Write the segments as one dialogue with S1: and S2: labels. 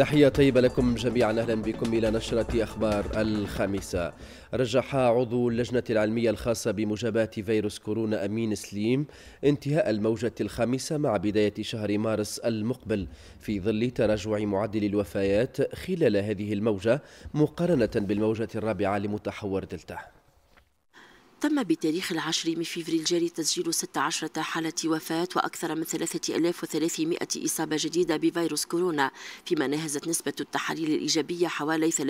S1: تحية طيبة لكم جميعا أهلا بكم إلى نشرة أخبار الخامسة رجح عضو اللجنة العلمية الخاصة بمجابات فيروس كورونا أمين سليم انتهاء الموجة الخامسة مع بداية شهر مارس المقبل في ظل تراجع معدل الوفيات خلال هذه الموجة مقارنة بالموجة الرابعة لمتحور دلتا
S2: تم بتاريخ العشر من فبراير الجاري تسجيل 16 حالة وفاة وأكثر من 3300 إصابة جديدة بفيروس كورونا فيما نهزت نسبة التحاليل الإيجابية حوالي 30%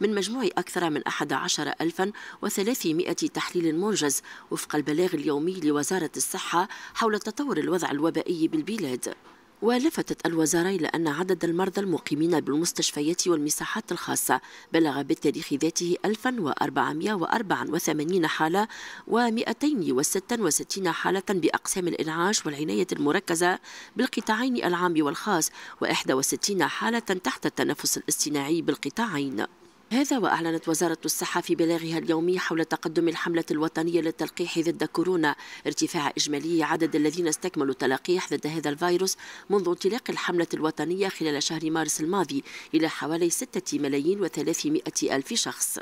S2: من مجموع أكثر من 11300 تحليل منجز وفق البلاغ اليومي لوزارة الصحة حول تطور الوضع الوبائي بالبلاد ولفتت الوزارة إلى أن عدد المرضى المقيمين بالمستشفيات والمساحات الخاصة بلغ بالتاريخ ذاته 1484 حالة و266 حالة بأقسام الإنعاش والعناية المركزة بالقطاعين العام والخاص و61 حالة تحت التنفس الاصطناعي بالقطاعين هذا وأعلنت وزارة الصحة في بلاغها اليومي حول تقدم الحملة الوطنية للتلقيح ضد كورونا ارتفاع إجمالي عدد الذين استكملوا التلقيح ضد هذا الفيروس منذ انطلاق الحملة الوطنية خلال شهر مارس الماضي إلى حوالي 6 ملايين وثلاثمائة ألف شخص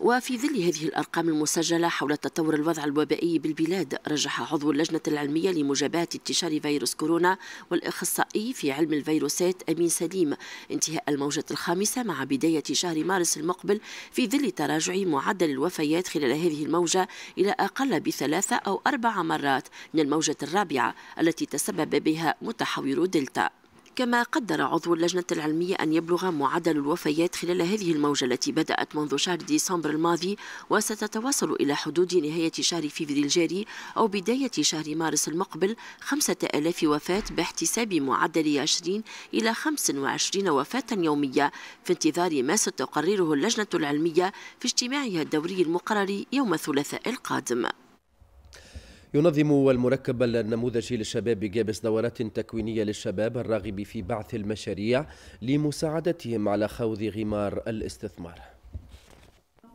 S2: وفي ظل هذه الأرقام المسجلة حول تطور الوضع الوبائي بالبلاد رجح عضو اللجنة العلمية لمجابهة انتشار فيروس كورونا والإخصائي في علم الفيروسات أمين سليم انتهاء الموجة الخامسة مع بداية شهر مارس المقبل في ظل تراجع معدل الوفيات خلال هذه الموجة إلى أقل بثلاثة أو أربع مرات من الموجة الرابعة التي تسبب بها متحور دلتا كما قدر عضو اللجنة العلمية أن يبلغ معدل الوفيات خلال هذه الموجة التي بدأت منذ شهر ديسمبر الماضي وستتواصل إلى حدود نهاية شهر فيفري الجاري أو بداية شهر مارس المقبل 5000 وفاة باحتساب معدل 20 إلى 25 وفاة يومية في انتظار ما ستقرره اللجنة العلمية في اجتماعها الدوري المقرر يوم الثلاثاء القادم
S1: ينظم المركب النموذجي للشباب بجابس دورات تكوينية للشباب الراغب في بعث المشاريع لمساعدتهم على خوض غمار الاستثمار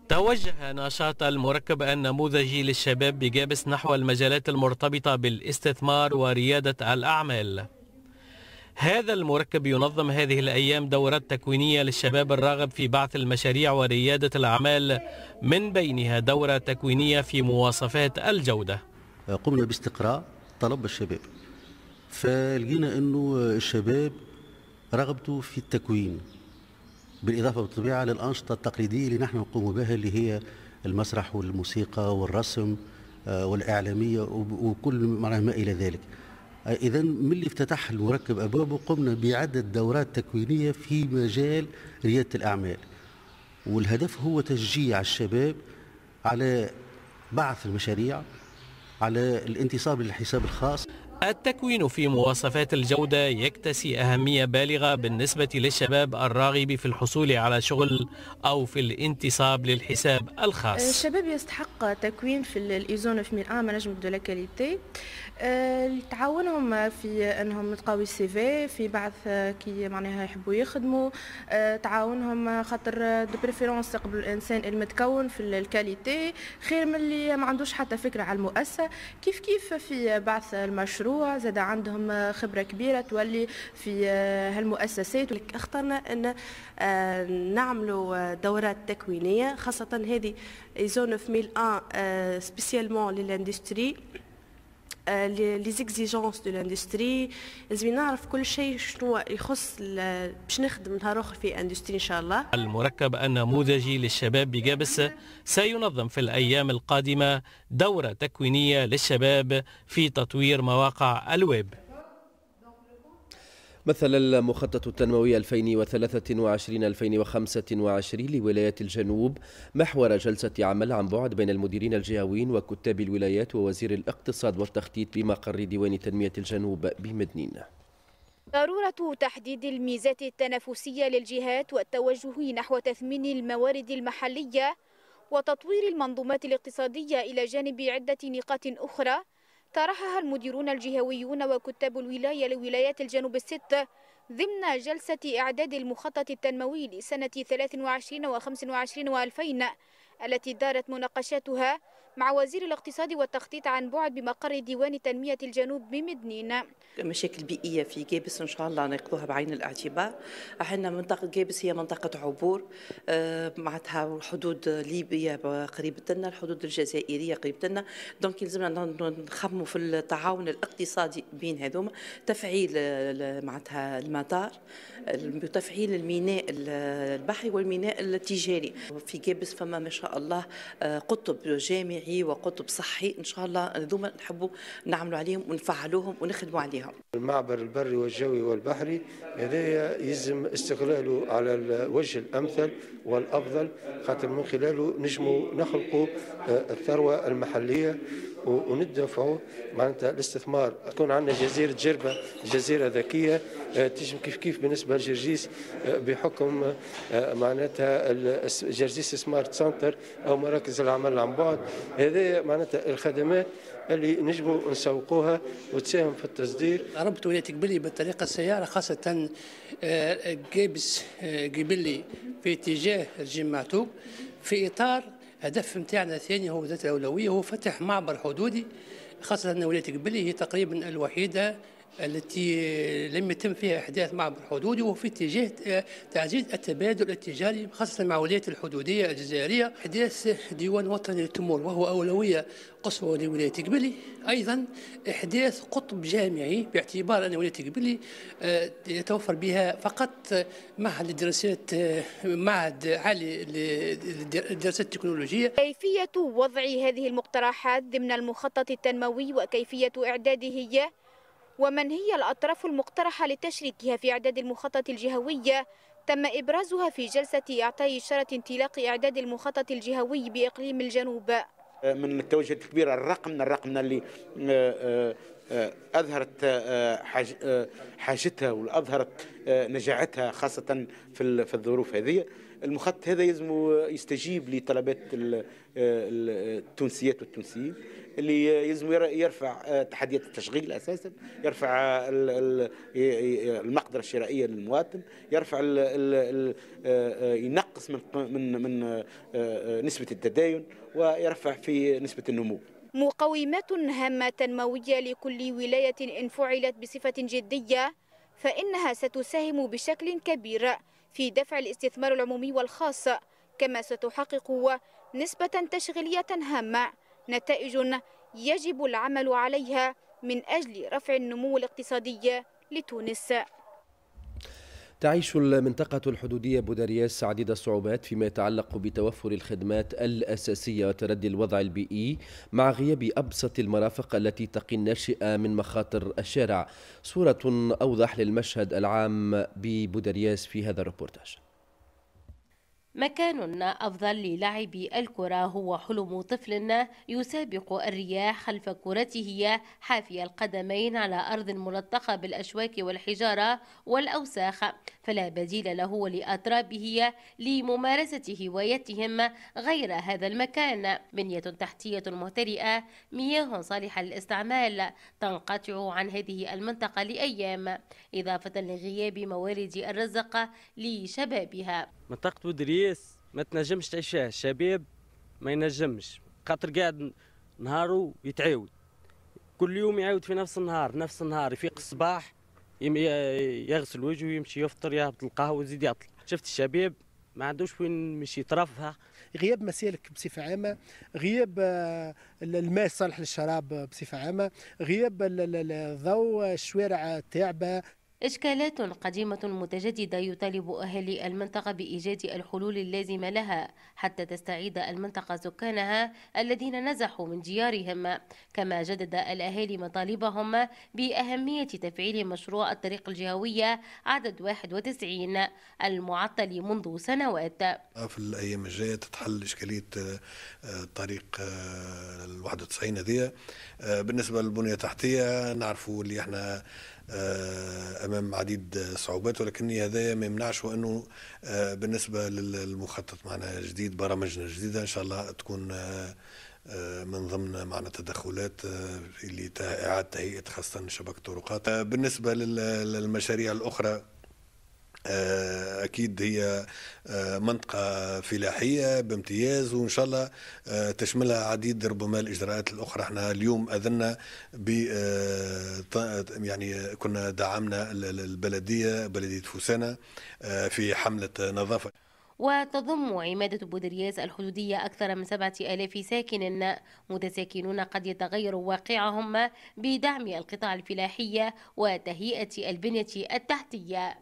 S3: توجه نشاط المركب النموذجي للشباب بجابس نحو المجالات المرتبطة بالاستثمار وريادة الأعمال هذا المركب ينظم هذه الأيام دورات تكوينية للشباب الراغب في بعث المشاريع وريادة الأعمال من بينها دورة تكوينية في مواصفات الجودة
S1: قمنا باستقراء طلب الشباب فلقينا انه الشباب رغبته في التكوين بالاضافه بالطبيعه للانشطه التقليديه اللي نحن نقوم بها اللي هي المسرح والموسيقى والرسم آه، والاعلاميه وكل ما الى ذلك اذا من اللي افتتح المركب ابوابه قمنا بعدد دورات تكوينيه في مجال رياده الاعمال والهدف هو تشجيع الشباب على بعث المشاريع على الانتصاب للحساب الخاص التكوين
S3: في مواصفات الجودة يكتسي أهمية بالغة بالنسبة للشباب الراغب في الحصول على شغل أو في الانتصاب للحساب الخاص
S4: الشباب يستحق تكوين في الإيزون في مرآة عام نجم دو لا كاليتي آه، تعاونهم في انهم تقوي السي في في بعض آه، كي معناها يحبوا يخدموا آه، تعاونهم خاطر دو بريفيرونس قبل الانسان المتكون في الكاليتي خير من اللي ما عندوش حتى فكره على المؤسسه كيف كيف في بعث المشروع زاد
S2: عندهم خبره كبيره تولي في هالمؤسسات اخترنا ان نعملوا دورات تكوينيه خاصه هذه ايزو 9001 سبيسيالمون للاندستري آه، لي زيكزيجونس دو لاندستري لازم نعرف كل شيء شنو يخص باش نخدم نهار اخر في اندستري ان شاء الله
S3: المركب النموذجي للشباب بجابس سينظم في الايام القادمه دوره تكوينيه للشباب في تطوير مواقع الويب
S1: مثل المخطط التنموي 2023-2025 لولايات الجنوب محور جلسة عمل عن بعد بين المديرين الجهويين وكتاب الولايات ووزير الاقتصاد والتخطيط بمقر ديوان تنمية الجنوب بمدنين
S4: ضرورة تحديد الميزات التنافسية للجهات والتوجه نحو تثمين الموارد المحلية وتطوير المنظومات الاقتصادية إلى جانب عدة نقاط أخرى طرحها المديرون الجهويون وكتاب الولاية لولايات الجنوب الست ضمن جلسة إعداد المخطط التنموي لسنة 23 و25 و2000 التي دارت مناقشاتها مع وزير الاقتصاد والتخطيط عن بعد بمقر ديوان تنمية الجنوب بمدنين
S2: مشاكل بيئية في جيبس إن شاء الله ناخذوها بعين الاعتبار احنا منطقة جيبس هي منطقة عبور آه، معناتها حدود ليبيا قريبة لنا الحدود الجزائرية قريبة لنا دونك يلزمنا نخموا في التعاون الاقتصادي بين هذوما تفعيل معناتها المطار تفعيل الميناء البحري والميناء التجاري في جيبس فما ما شاء الله آه، قطب جامعي اجتماعي وقطب صحي ان شاء الله هذوما نحبوا نعملوا عليهم ونفعلوهم ونخدموا عليهم
S1: المعبر البري والجوي والبحري هذا يلزم استغلاله على الوجه الامثل والأفضل خاطر من خلاله نجموا نخلقوا آه، الثروة المحلية وندفعوا معناتها الاستثمار تكون عندنا جزيرة جربة جزيرة ذكية آه، تجم كيف كيف بالنسبة لجرجيس آه، بحكم معناتها جرجيس سمارت سنتر أو مراكز العمل عن بعد هذه معناتها الخدمات اللي نجموا نسوقوها وتساهم في التصدير
S3: ربط ولايه قبلي بالطريقه السياره خاصه جيبس آه، آه، قبلي في اتجاه معتوب في اطار هدف نتاعنا الثاني هو ذات الاولويه هو فتح معبر حدودي خاصه ان ولايه قبلي هي تقريبا الوحيده التي لم يتم فيها أحداث معبر حدودي وفي اتجاه تعزيز التبادل التجاري خاصة مع الولايات الحدودية الجزائرية إحداث ديوان وطني للتمور وهو أولوية قصوى لولاية قبلي أيضا إحداث قطب جامعي باعتبار أن ولاية قبلي آه، يتوفر بها فقط معهد الدراسات آه، معهد عالي للدراسات التكنولوجية كيفية وضع هذه
S4: المقترحات ضمن المخطط التنموي وكيفية إعداده هي ومن هي الأطراف المقترحة لتشريكها في إعداد المخطط الجهوي تم إبرازها في جلسة إعطاء إشارة انطلاق إعداد المخطط الجهوي بإقليم الجنوب
S3: من التوجهات الكبيرة الرقم الرقم اللي آه، آه، آه، أظهرت حاجتها وأظهرت نجاعتها خاصة في الظروف هذه المخطط هذا يلزم يستجيب لطلبات التونسيات والتونسيين اللي يلزم يرفع تحديات التشغيل اساسا يرفع المقدره الشرائيه للمواطن يرفع آه، ينقص من من من آه، نسبه التداين ويرفع في نسبه النمو
S4: مقومات هامه تنمويه لكل ولايه ان فعلت بصفه جديه فانها ستساهم بشكل كبير في دفع الاستثمار العمومي والخاص كما ستحقق نسبة تشغيلية هامة نتائج يجب العمل عليها من أجل رفع النمو الاقتصادي لتونس
S1: تعيش المنطقة الحدودية بودارياس عديد الصعوبات فيما يتعلق بتوفر الخدمات الأساسية وتردي الوضع البيئي مع غياب أبسط المرافق التي تقي الناشئة من مخاطر الشارع صورة أوضح للمشهد العام ببودارياس في هذا الربورتاج
S5: مكان أفضل للعب الكرة هو حلم طفل يسابق الرياح خلف كرته حافي القدمين على أرض ملطخة بالأشواك والحجارة والأوساخ فلا بديل له لأترابه لممارسة هوايتهم غير هذا المكان بنية تحتية مهترئة مياه صالحة للاستعمال تنقطع عن هذه المنطقة لأيام إضافة لغياب موارد الرزق لشبابها
S3: منطقة ودريس ما تنجمش تعيش فيها الشباب ما ينجمش خاطر قاعد نهارو يتعاود كل يوم يعاود في نفس النهار نفس النهار يفيق الصباح يغسل وجهه يمشي يفطر يهبط القهوه ويزيد يطلع شفت الشباب ما عندوش وين مش يترفها غياب مسالك بصفه عامه غياب آه، الماء الصالح للشراب بصفه عامه غياب الضوء الشوارع تعبه
S5: إشكالات قديمة متجددة يطالب أهالي المنطقة بإيجاد الحلول اللازمة لها حتى تستعيد المنطقة سكانها الذين نزحوا من ديارهم كما جدد الأهالي مطالبهم بأهمية تفعيل مشروع الطريق الجهوية عدد 91 المعطل منذ سنوات
S3: في الأيام الجاية تتحل إشكالية آه، الطريق آه، ال 91 هذه آه، بالنسبة للبنية التحتية نعرفوا اللي احنا آه، امام عديد صعوبات ولكن هذا ما يمنعش وانه آه، بالنسبه للمخطط معنا جديد برامجنا الجديده ان شاء الله تكون آه، من ضمن معنا تدخلات اللي اعاده تهيئه خاصه شبكه الطرقات بالنسبه للمشاريع الاخرى آه، اكيد هي آه، منطقه فلاحيه بامتياز وان شاء الله آه، تشملها عديد ربما الاجراءات الاخرى احنا اليوم اذنا ب يعني كنا دعمنا البلديه بلديه فوسانه في حمله نظافه
S5: وتضم عمادة بودرياس الحدودية أكثر من سبعة آلاف ساكن متساكنون قد يتغير واقعهم بدعم القطاع الفلاحية وتهيئة البنية التحتية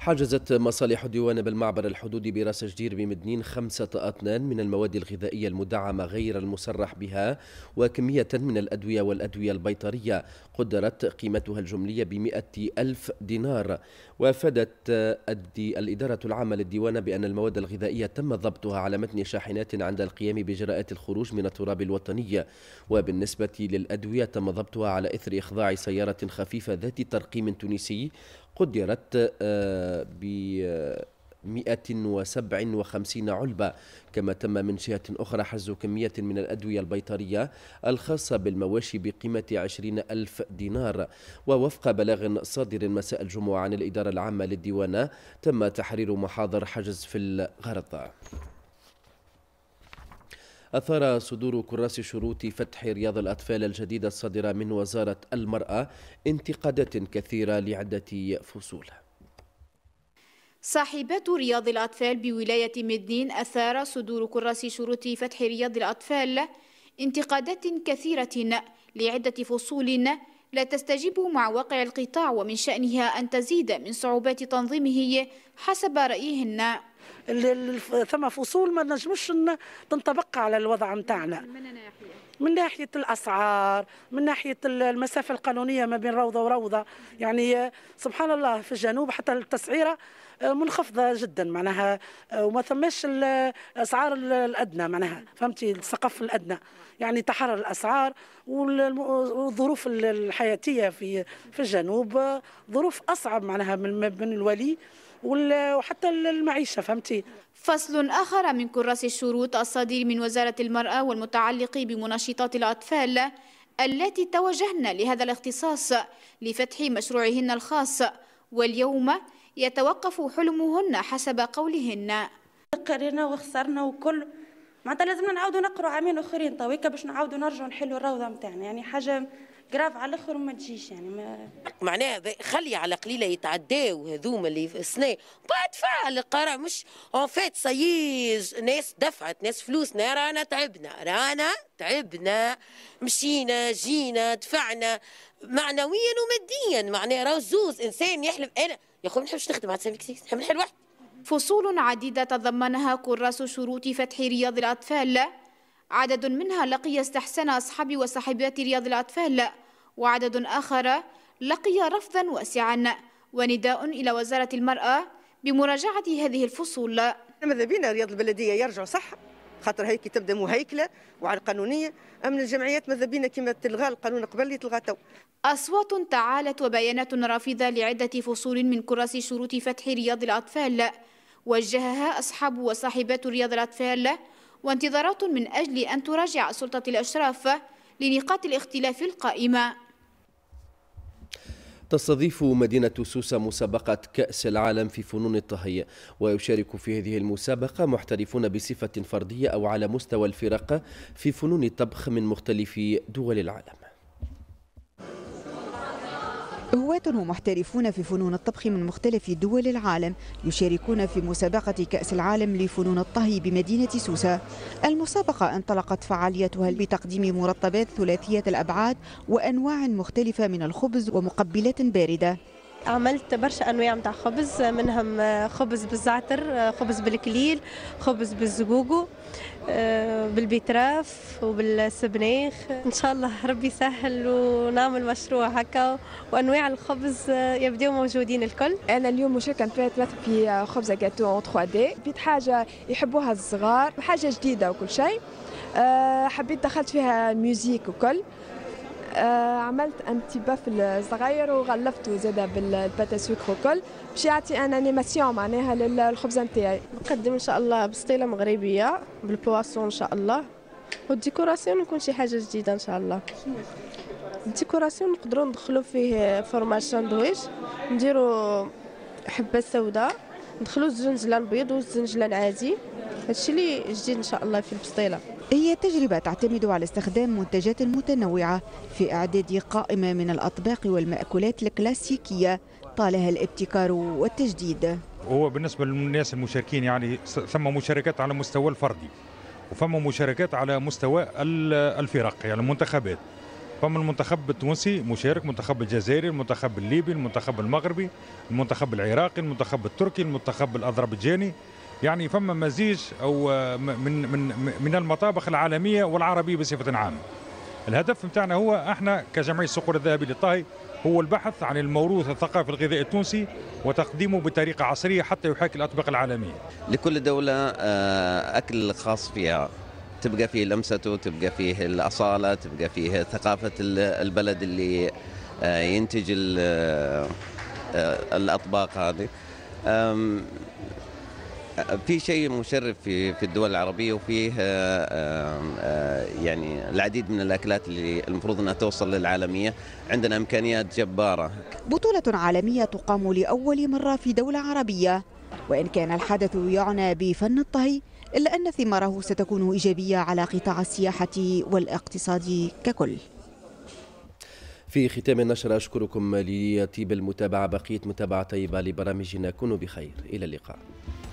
S1: حجزت مصالح ديوان بالمعبر الحدودي براس جدير بمدنين خمسة أطنان من المواد الغذائية المدعمة غير المصرح بها وكمية من الأدوية والأدوية البيطرية قدرت قيمتها الجملية بمئة ألف دينار وأفادت الإدارة العامة للديوان بأن المواد الغذائية تم ضبطها على متن شاحنات عند القيام بإجراءات الخروج من التراب الوطني وبالنسبة للأدوية تم ضبطها على إثر إخضاع سيارة خفيفة ذات ترقيم تونسي قدرت آه، ب 157 آه، علبة كما تم من جهة أخرى حجز كمية من الأدوية البيطرية الخاصة بالمواشي بقيمة 20 ألف دينار ووفق بلاغ صادر مساء الجمعة عن الإدارة العامة للديوانة تم تحرير محاضر حجز في الغرض أثار صدور كراس شروط فتح رياض الأطفال الجديدة الصادرة من وزارة المرأة انتقادات كثيرة لعدة فصول
S4: صاحبات رياض الأطفال بولاية مدنين أثار صدور كراس شروط فتح رياض الأطفال انتقادات كثيرة لعدة فصول لا تستجيب مع واقع القطاع ومن شأنها أن تزيد من صعوبات تنظيمه حسب
S1: رأيهن ثم فصول ما نجمش تنطبق على الوضع نتاعنا من ناحية الأسعار من ناحية المسافة القانونية ما بين روضة وروضة يعني سبحان الله في الجنوب حتى التسعيرة آه، منخفضة جدا معناها آه، وما ثماش الأسعار الأدنى معناها فهمتي السقف الأدنى يعني تحرر الأسعار والظروف الحياتية في في الجنوب آه، ظروف أصعب معناها من الولي وحتى
S4: المعيشه فهمتي فصل آخر من كراس الشروط الصادر من وزارة المرأة والمتعلق بمناشطات الأطفال التي توجهن لهذا الاختصاص لفتح مشروعهن الخاص واليوم يتوقف حلمهن حسب قولهن قررنا وخسرنا وكل معناتها لازمنا نعاودوا نقروا
S2: عامين اخرين تويكا باش نعاودوا نرجعوا نحلوا الروضه نتاعنا يعني حاجه جراف على الاخر وما تجيش يعني ما
S5: معناها خلي على قليله يتعداو هذوما اللي في السنه بعد فعل القرار مش اون فيت سييز ناس دفعت ناس فلوسنا رانا تعبنا رانا تعبنا مشينا جينا دفعنا معنويا وماديا معناها راه زوز انسان يحلم انا يا خويا ما نحبش نخدم على سامي كسيس نحب نحل وحدي
S4: فصول عديدة تضمنها كراس شروط فتح رياض الأطفال عدد منها لقي استحسان أصحاب وصاحبات رياض الأطفال وعدد آخر لقي رفضا واسعا ونداء إلى وزارة المرأة بمراجعة هذه الفصول ماذا بينا رياض البلدية يرجع صح خاطر هيك تبدا مهيكله
S2: وعلى القانونيه اما الجمعيات ماذا بينا كما تلغى القانون قبل يتلغى تو
S4: اصوات تعالت وبيانات رافضه لعده فصول من كراس شروط فتح رياض الاطفال وجهها أصحاب وصاحبات رياض الأطفال وانتظارات من أجل أن تراجع سلطة الأشراف لنقاط الاختلاف القائمة
S1: تستضيف مدينة سوسة مسابقة كأس العالم في فنون الطهي ويشارك في هذه المسابقة محترفون بصفة فردية أو على مستوى الفرق في فنون الطبخ من مختلف دول العالم
S4: هواة ومحترفون في فنون الطبخ من مختلف دول العالم يشاركون في مسابقة كأس العالم لفنون الطهي بمدينة سوسة المسابقة انطلقت فعاليتها بتقديم مرطبات ثلاثية الأبعاد وأنواع مختلفة من الخبز ومقبلات باردة
S1: عملت برشا انواع نتاع خبز منهم آه، خبز بالزعتر آه، خبز بالكليل خبز بالزقوقو آه، بالبيتراف وبالسبناخ ان شاء الله ربي يسهل ونعمل مشروع هكا
S4: وانواع الخبز يبداو موجودين الكل انا اليوم مشاركه ثلاث في خبزه جاتو 3 دي بيت حاجه يحبوها الصغار حاجه جديده وكل شيء حبيت دخلت فيها ميوزيك وكل آه، عملت ان تي بافل صغير وغلفته زاده بالباتا سوكر وكل باش يعطي ان انيماسيون معناها للخبزه نتاعي نقدم ان شاء الله بسطيله مغربيه بالبواسون ان شاء الله والديكوراسيون يكون شي حاجه جديده ان شاء الله الديكوراسيون نقدروا ندخلوا فيه فورماج ساندويش نديروا حبه سوداء ندخلوا الزنجلان البيض والزنجلان عادي هادشي اللي جديد ان شاء الله في البسطيله هي تجربه تعتمد على استخدام منتجات متنوعه في اعداد قائمه من الاطباق والماكولات الكلاسيكيه طالها الابتكار والتجديد
S5: هو بالنسبه للناس المشاركين يعني ثم مشاركات على مستوى الفردي وفما مشاركات على مستوى الفرق يعني المنتخبات فما المنتخب التونسي مشارك المنتخب الجزائري المنتخب الليبي المنتخب المغربي المنتخب العراقي المنتخب التركي المنتخب الأذربيجاني يعني فما مزيج او آه، من من من المطابخ العالميه والعربيه بصفه عامه. الهدف بتاعنا هو احنا كجمعيه الصقور الذهبي للطهي هو البحث عن الموروث الثقافي الغذائي التونسي وتقديمه بطريقه عصريه حتى يحاكي الاطباق العالميه.
S1: لكل دوله آه، اكل خاص فيها تبقى فيه لمسته، تبقى فيه الاصاله، تبقى فيه ثقافه البلد اللي آه، ينتج الاطباق هذه. في شيء مشرف في في الدول العربيه وفيه آه، آه، آه، يعني العديد من الاكلات اللي المفروض انها توصل للعالميه عندنا امكانيات جباره
S4: بطوله عالميه تقام لاول مره في دوله عربيه وان كان الحدث يعنى بفن الطهي الا ان ثماره ستكون ايجابيه على قطاع السياحه والاقتصاد ككل
S1: في ختام النشر أشكركم لطيب المتابعة بقية متابعة طيبة لبرامجنا كونوا بخير إلى اللقاء